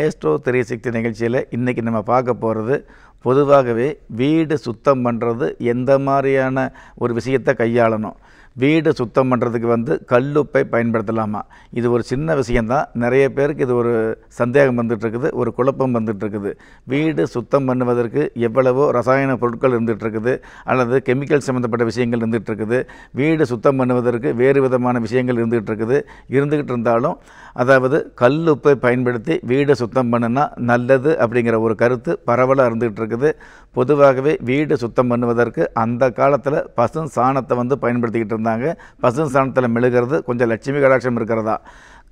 Astro திரை சக்தி நிகழ்ச்சியில் இன்றைக்கி நம்ம பார்க்க போகிறது பொதுவாகவே வீடு சுத்தம் பண்ணுறது எந்த மாதிரியான ஒரு விஷயத்தை கையாளணும் வீடு சுத்தம் பண்ணுறதுக்கு வந்து கல்லுப்பை பயன்படுத்தலாமா இது ஒரு சின்ன விஷயந்தான் நிறைய பேருக்கு இது ஒரு சந்தேகம் வந்துட்டுருக்குது ஒரு குழப்பம் வந்துட்டுருக்குது வீடு சுத்தம் பண்ணுவதற்கு எவ்வளவோ ரசாயன பொருட்கள் இருந்துகிட்ருக்குது அல்லது கெமிக்கல் சம்மந்தப்பட்ட விஷயங்கள் இருந்துகிட்ருக்குது வீடு சுத்தம் பண்ணுவதற்கு வேறு விதமான விஷயங்கள் இருந்துகிட்ருக்குது இருந்துக்கிட்டு இருந்தாலும் அதாவது கல்லுப்பை பயன்படுத்தி வீடு சுத்தம் பண்ணுனா நல்லது அப்படிங்கிற ஒரு கருத்து பரவலாக இருந்துகிட்டு இருக்குது பொதுவாகவே வீடு சுத்தம் பண்ணுவதற்கு அந்த காலத்தில் பசு சாணத்தை வந்து பயன்படுத்திக்கிட்டு இருந்தாங்க பசும் சாணத்தில் மெழுகிறது கொஞ்சம் லட்சுமி கடாட்சம் இருக்கிறதா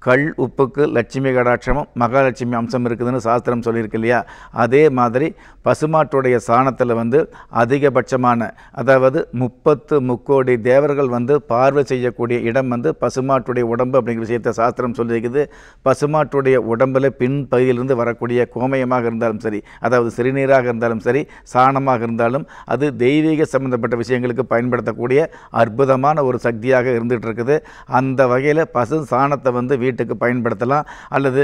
கல் உப்புக்கு லட்சுமி கடாட்சமும் மகாலட்சுமி அம்சம் இருக்குதுன்னு சாஸ்திரம் சொல்லியிருக்கு இல்லையா அதே மாதிரி பசுமாட்டுடைய சாணத்தில் வந்து அதிகபட்சமான அதாவது முப்பத்து முக்கோடி தேவர்கள் வந்து பார்வை செய்யக்கூடிய இடம் வந்து பசுமாட்டுடைய உடம்பு அப்படிங்கிற விஷயத்தை சாஸ்திரம் சொல்லியிருக்குது பசுமாட்டுடைய உடம்பில் பின்பகுதியிலிருந்து வரக்கூடிய கோமயமாக இருந்தாலும் சரி அதாவது சிறுநீராக இருந்தாலும் சரி சாணமாக இருந்தாலும் அது தெய்வீக சம்பந்தப்பட்ட விஷயங்களுக்கு பயன்படுத்தக்கூடிய அற்புதமான ஒரு சக்தியாக இருந்துகிட்டு இருக்குது அந்த வகையில் பசு சாணத்தை வந்து வீட்டுக்கு பயன்படுத்தலாம் அல்லது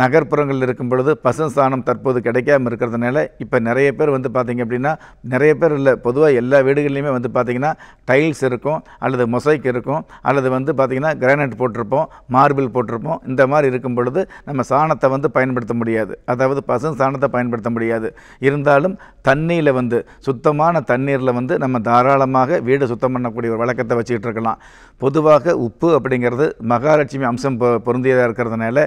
நகர்ப்புறங்களில் இருக்கும் பொழுது பசு சாணம் தற்போது கிடைக்காமல் இருக்கிறதுனால இப்போ நிறைய பேர் வந்து பார்த்திங்க அப்படின்னா நிறைய பேர் இல்லை பொதுவாக எல்லா வீடுகள்லையுமே வந்து பார்த்திங்கன்னா டைல்ஸ் இருக்கும் அல்லது மொசைக் இருக்கும் அல்லது வந்து பார்த்திங்கன்னா கிரானைட் போட்டிருப்போம் மார்பிள் போட்டிருப்போம் இந்த மாதிரி இருக்கும் பொழுது நம்ம சாணத்தை வந்து பயன்படுத்த முடியாது அதாவது பசு சாணத்தை பயன்படுத்த முடியாது இருந்தாலும் தண்ணியில் வந்து சுத்தமான தண்ணீரில் வந்து நம்ம தாராளமாக வீடு சுத்தம் பண்ணக்கூடிய ஒரு வழக்கத்தை வச்சுக்கிட்டு இருக்கலாம் பொதுவாக உப்பு அப்படிங்கிறது மகாலட்சுமி அம்சம் பொருந்தியதாக இருக்கிறதுனால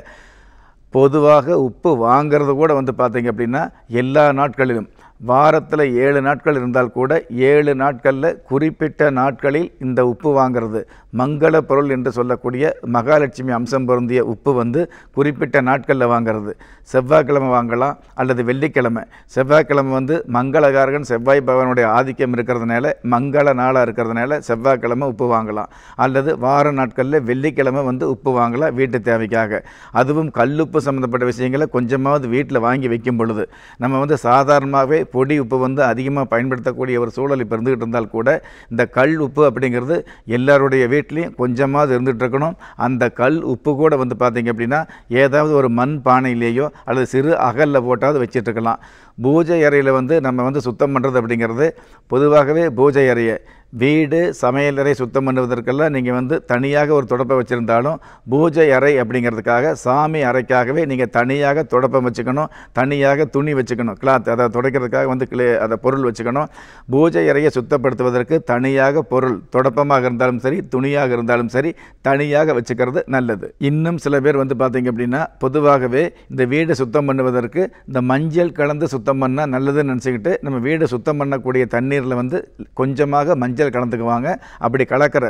பொதுவாக உப்பு வாங்கிறது கூட வந்து பார்த்தீங்க அப்படின்னா எல்லா நாட்களிலும் வாரத்தில் ஏழு நாட்கள் இருந்தால் கூட ஏழு நாட்களில் குறிப்பிட்ட நாட்களில் இந்த உப்பு வாங்கிறது மங்கள பொருள் என்று சொல்லக்கூடிய மகாலட்சுமி அம்சம் பொருந்திய உப்பு வந்து குறிப்பிட்ட நாட்களில் வாங்கிறது செவ்வாய்க்கிழமை வாங்கலாம் அல்லது வெள்ளிக்கிழமை செவ்வாய்க்கிழமை வந்து மங்களகாரகன் செவ்வாய் பகவானுடைய ஆதிக்கம் இருக்கிறதுனால மங்கள நாளாக இருக்கிறதுனால செவ்வாய்க்கிழமை உப்பு வாங்கலாம் அல்லது வார நாட்களில் வெள்ளிக்கிழமை வந்து உப்பு வாங்கலாம் வீட்டு தேவைக்காக அதுவும் கல்லுப்பு சம்மந்தப்பட்ட விஷயங்களை கொஞ்சமாவது வீட்டில் வாங்கி வைக்கும் பொழுது நம்ம வந்து சாதாரணமாகவே பொடி உப்பு வந்து அதிகமாக பயன்படுத்தக்கூடிய ஒரு சூழல் இப்போ இருந்துகிட்டு இருந்தால் கூட இந்த கல் உப்பு அப்படிங்கிறது எல்லாருடைய வீட்லேயும் கொஞ்சமாவது இருந்துகிட்ருக்கணும் அந்த கல் உப்பு கூட வந்து பார்த்திங்க அப்படின்னா ஏதாவது ஒரு மண் பானையிலேயோ அல்லது சிறு அகலில் போட்டாவது வச்சிட்ருக்கலாம் பூஜை அறையில் வந்து நம்ம வந்து சுத்தம் பண்ணுறது அப்படிங்கிறது பொதுவாகவே பூஜை அறையை வீடு சமையல் அறை சுத்தம் பண்ணுவதற்கெல்லாம் நீங்கள் வந்து தனியாக ஒரு துடப்பை வச்சுருந்தாலும் பூஜை அறை அப்படிங்கிறதுக்காக சாமி அறைக்காகவே நீங்கள் தனியாக துடப்பம் வச்சுக்கணும் தனியாக துணி வச்சுக்கணும் கிளாத் அதை துடைக்கிறதுக்காக வந்து கிளே அதை பொருள் வச்சுக்கணும் பூஜை அறையை சுத்தப்படுத்துவதற்கு தனியாக பொருள் துடப்பமாக இருந்தாலும் சரி துணியாக இருந்தாலும் சரி தனியாக வச்சுக்கிறது நல்லது இன்னும் சில பேர் வந்து பார்த்திங்க அப்படின்னா பொதுவாகவே இந்த வீடு சுத்தம் பண்ணுவதற்கு இந்த மஞ்சள் கலந்து சுத்தம் சுத்தம் பண்ணால் நல்லதுன்னு நினச்சிக்கிட்டு நம்ம வீடு சுத்தம் பண்ணக்கூடிய தண்ணீரில் வந்து கொஞ்சமாக மஞ்சள் கலந்துக்குவாங்க அப்படி கலக்கிற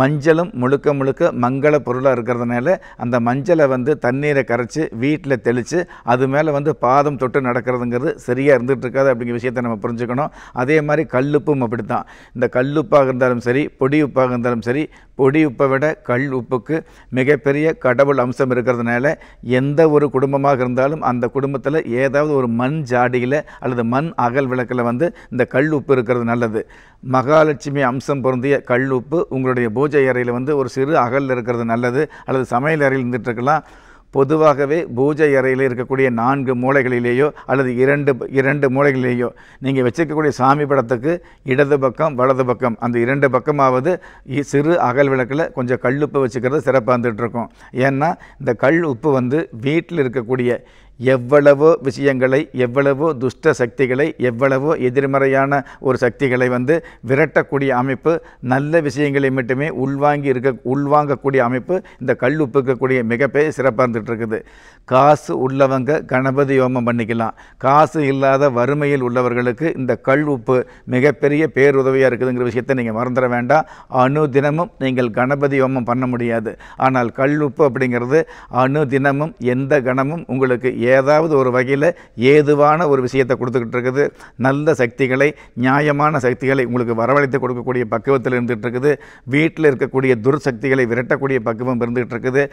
மஞ்சளும் முழுக்க முழுக்க மங்கள பொருளாக இருக்கிறதுனால அந்த மஞ்சளை வந்து தண்ணீரை கரைச்சி வீட்டில் தெளித்து அது மேலே வந்து பாதம் தொட்டு நடக்கிறதுங்கிறது சரியாக இருந்துகிட்டு இருக்காது அப்படிங்கிற விஷயத்தை நம்ம புரிஞ்சுக்கணும் அதே மாதிரி கல்லுப்பும் அப்படி தான் இந்த கல்லுப்பாக இருந்தாலும் சரி பொடி உப்பாக இருந்தாலும் சரி பொடி உப்பை விட கல் உப்புக்கு மிகப்பெரிய கடவுள் அம்சம் இருக்கிறதுனால எந்த ஒரு குடும்பமாக இருந்தாலும் அந்த குடும்பத்தில் ஏதாவது ஒரு மண் ஜாடி அடியில் அல்லது மண் அகல் விளக்கில் வந்து இந்த கல் உப்பு இருக்கிறது நல்லது மகாலட்சுமி அம்சம் பொருந்திய கல் உப்பு உங்களுடைய பூஜை அறையில் வந்து ஒரு சிறு அகலில் இருக்கிறது நல்லது அல்லது சமையல் அறையில் இருந்துகிட்ருக்கலாம் பொதுவாகவே பூஜை அறையில் இருக்கக்கூடிய நான்கு மூளைகளிலேயோ அல்லது இரண்டு இரண்டு மூளைகளிலேயோ நீங்கள் வச்சுக்கக்கூடிய சாமி படத்துக்கு இடது பக்கம் வலது பக்கம் அந்த இரண்டு பக்கமாவது சிறு அகல் விளக்கில் கொஞ்சம் கல் உப்பு வச்சுக்கிறது சிறப்பாக இருந்துகிட்ருக்கும் ஏன்னா இந்த கல் உப்பு வந்து வீட்டில் இருக்கக்கூடிய எவ்வளவோ விஷயங்களை எவ்வளவோ துஷ்ட சக்திகளை எவ்வளவோ எதிர்மறையான ஒரு சக்திகளை வந்து விரட்டக்கூடிய அமைப்பு நல்ல விஷயங்களை மட்டுமே உள்வாங்கி இருக்க உள்வாங்கக்கூடிய அமைப்பு இந்த கல் உப்பு இருக்கக்கூடிய மிகப்பெரிய சிறப்பாக இருந்துகிட்டு இருக்குது காசு உள்ளவங்க கணபதி யோமம் பண்ணிக்கலாம் காசு இல்லாத வறுமையில் உள்ளவர்களுக்கு இந்த கல் உப்பு மிகப்பெரிய பேருதவியாக இருக்குதுங்கிற விஷயத்தை நீங்கள் மறந்துட வேண்டாம் அணு தினமும் நீங்கள் கணபதி யோமம் பண்ண முடியாது ஆனால் கல் உப்பு அப்படிங்கிறது அணு தினமும் எந்த கணமும் உங்களுக்கு ஏ ஏதாவது ஒரு வகையில் ஏதுவான ஒரு விஷயத்தை கொடுத்துக்கிட்டு இருக்குது நல்ல சக்திகளை நியாயமான சக்திகளை உங்களுக்கு வரவழைத்து கொடுக்கக்கூடிய பக்குவத்தில் இருந்துகிட்டு இருக்குது வீட்டில் இருக்கக்கூடிய துர்சக்திகளை விரட்டக்கூடிய பக்குவம் இருந்துகிட்டு இருக்குது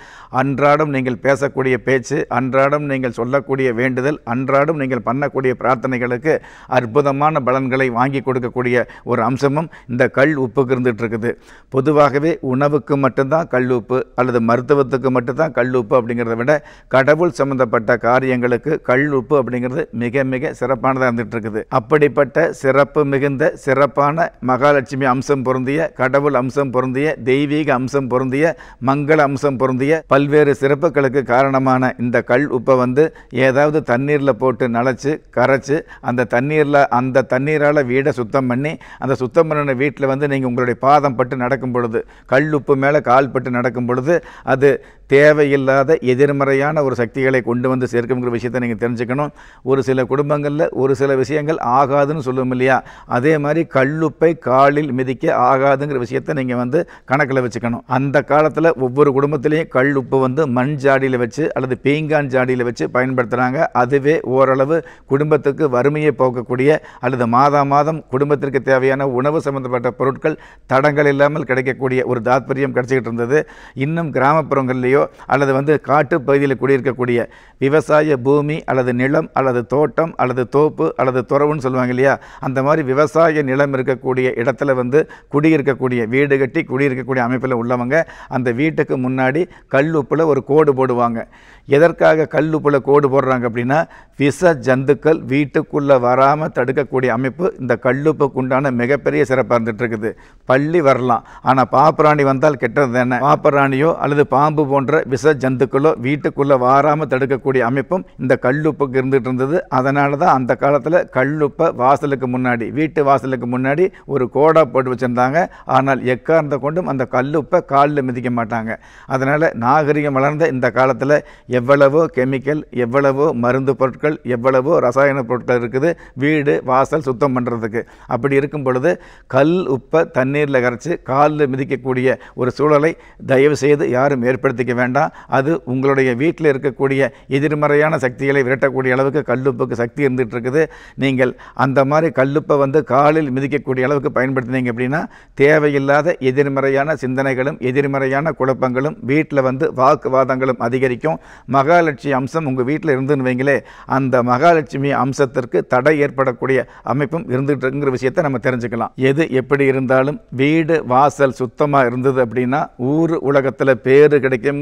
அன்றாடம் நீங்கள் பேசக்கூடிய பேச்சு அன்றாடம் நீங்கள் சொல்லக்கூடிய வேண்டுதல் அன்றாடம் நீங்கள் பண்ணக்கூடிய பிரார்த்தனைகளுக்கு அற்புதமான பலன்களை வாங்கி கொடுக்கக்கூடிய ஒரு அம்சமும் இந்த கல் உப்புக்கு இருந்துகிட்டு இருக்குது பொதுவாகவே உணவுக்கு மட்டும்தான் கல் உப்பு அல்லது மருத்துவத்துக்கு மட்டும்தான் கல் உப்பு அப்படிங்கிறத விட கடவுள் சம்பந்தப்பட்ட காரியம் எங்களுக்கு கல் உப்பு அப்படிங்கிறது மிக மிக சிறப்பானதாக இருந்துகிட்ருக்குது இருக்குது அப்படிப்பட்ட சிறப்பு மிகுந்த சிறப்பான மகாலட்சுமி அம்சம் பொருந்திய கடவுள் அம்சம் பொருந்திய தெய்வீக அம்சம் பொருந்திய மங்கள அம்சம் பொருந்திய பல்வேறு சிறப்புகளுக்கு காரணமான இந்த கல் உப்பை வந்து ஏதாவது தண்ணீரில் போட்டு நனைச்சு கரைச்சி அந்த தண்ணீரில் அந்த தண்ணீரால் வீடை சுத்தம் பண்ணி அந்த சுத்தம் பண்ணின வீட்டில் வந்து நீங்கள் உங்களுடைய பாதம் பட்டு நடக்கும் பொழுது கல் உப்பு மேலே கால் பட்டு நடக்கும் பொழுது அது தேவையில்லாத எதிர்மறையான ஒரு சக்திகளை கொண்டு வந்து சேர்க்குங்கிற விஷயத்தை நீங்கள் தெரிஞ்சுக்கணும் ஒரு சில குடும்பங்களில் ஒரு சில விஷயங்கள் ஆகாதுன்னு சொல்லுவோம் இல்லையா அதே மாதிரி கல்லுப்பை காலில் மிதிக்க ஆகாதுங்கிற விஷயத்தை நீங்கள் வந்து கணக்கில் வச்சுக்கணும் அந்த காலத்தில் ஒவ்வொரு குடும்பத்திலையும் கல் உப்பு வந்து மண் ஜாடியில் வச்சு அல்லது பீங்கான் ஜாடியில் வச்சு பயன்படுத்துகிறாங்க அதுவே ஓரளவு குடும்பத்துக்கு வறுமையை போக்கக்கூடிய அல்லது மாதா மாதம் குடும்பத்திற்கு தேவையான உணவு சம்பந்தப்பட்ட பொருட்கள் தடங்கள் இல்லாமல் கிடைக்கக்கூடிய ஒரு தாத்பரியம் கிடச்சிக்கிட்டு இருந்தது இன்னும் கிராமப்புறங்கள்லேயோ விவசாயியோ அல்லது வந்து காட்டு பகுதியில் குடியிருக்கக்கூடிய விவசாய பூமி அல்லது நிலம் அல்லது தோட்டம் அல்லது தோப்பு அல்லது துறவுன்னு சொல்லுவாங்க இல்லையா அந்த மாதிரி விவசாய நிலம் இருக்கக்கூடிய இடத்துல வந்து குடியிருக்கக்கூடிய வீடு கட்டி குடியிருக்கக்கூடிய அமைப்பில் உள்ளவங்க அந்த வீட்டுக்கு முன்னாடி கல்லுப்பில் ஒரு கோடு போடுவாங்க எதற்காக கல்லுப்பில் கோடு போடுறாங்க அப்படின்னா விஷ ஜந்துக்கள் வீட்டுக்குள்ளே வராமல் தடுக்கக்கூடிய அமைப்பு இந்த கல்லுப்புக்கு உண்டான மிகப்பெரிய சிறப்பாக இருந்துகிட்ருக்குது பள்ளி வரலாம் ஆனால் பாப்பராணி வந்தால் கெட்டது தானே பாப்பராணியோ அல்லது பாம்பு போன்ற போன்ற விஷ ஜந்துக்களோ வீட்டுக்குள்ளே வாராமல் தடுக்கக்கூடிய அமைப்பும் இந்த கல்லுப்புக்கு இருந்துகிட்டு இருந்தது அதனால தான் அந்த காலத்தில் கல்லுப்பை வாசலுக்கு முன்னாடி வீட்டு வாசலுக்கு முன்னாடி ஒரு கோடா போட்டு வச்சுருந்தாங்க ஆனால் எக்கார்ந்த கொண்டும் அந்த கல்லுப்பை காலில் மிதிக்க மாட்டாங்க அதனால் நாகரிகம் வளர்ந்த இந்த காலத்தில் எவ்வளவோ கெமிக்கல் எவ்வளவோ மருந்து பொருட்கள் எவ்வளவோ ரசாயன பொருட்கள் இருக்குது வீடு வாசல் சுத்தம் பண்ணுறதுக்கு அப்படி இருக்கும் பொழுது கல் உப்பை தண்ணீரில் கரைச்சி காலில் மிதிக்கக்கூடிய ஒரு சூழலை தயவு செய்து யாரும் ஏற்படுத்திக்க வேண்டாம் அது உங்களுடைய வீட்டில் இருக்கக்கூடிய எதிர்மறையான சக்திகளை விரட்டக்கூடிய அளவுக்கு கல்லுப்புக்கு சக்தி இருந்துகிட்டு இருக்குது நீங்கள் அந்த மாதிரி கல்லுப்பை வந்து காலில் மிதிக்கக்கூடிய அளவுக்கு பயன்படுத்தினீங்க அப்படின்னா தேவையில்லாத எதிர்மறையான சிந்தனைகளும் எதிர்மறையான குழப்பங்களும் வீட்டில் வந்து வாக்குவாதங்களும் அதிகரிக்கும் மகாலட்சுமி அம்சம் உங்கள் வீட்டில் இருந்துன்னு வைங்களே அந்த மகாலட்சுமி அம்சத்திற்கு தடை ஏற்படக்கூடிய அமைப்பும் இருந்துகிட்டு விஷயத்தை நம்ம தெரிஞ்சுக்கலாம் எது எப்படி இருந்தாலும் வீடு வாசல் சுத்தமாக இருந்தது அப்படின்னா ஊர் உலகத்தில் பேர் கிடைக்கும்